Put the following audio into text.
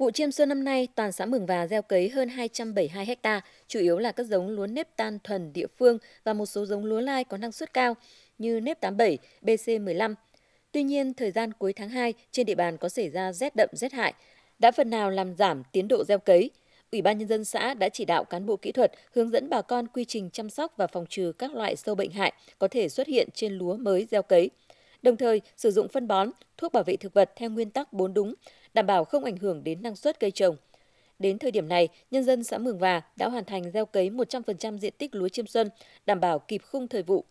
Vụ chiêm xuân năm nay, toàn xã Mường Và gieo cấy hơn 272 ha, chủ yếu là các giống lúa nếp tan thuần địa phương và một số giống lúa lai có năng suất cao như nếp 87, BC15. Tuy nhiên, thời gian cuối tháng 2 trên địa bàn có xảy ra rét đậm rét hại, đã phần nào làm giảm tiến độ gieo cấy. Ủy ban nhân dân xã đã chỉ đạo cán bộ kỹ thuật hướng dẫn bà con quy trình chăm sóc và phòng trừ các loại sâu bệnh hại có thể xuất hiện trên lúa mới gieo cấy đồng thời sử dụng phân bón, thuốc bảo vệ thực vật theo nguyên tắc bốn đúng, đảm bảo không ảnh hưởng đến năng suất cây trồng. Đến thời điểm này, nhân dân xã Mường Và đã hoàn thành gieo cấy 100% diện tích lúa chiêm xuân, đảm bảo kịp khung thời vụ.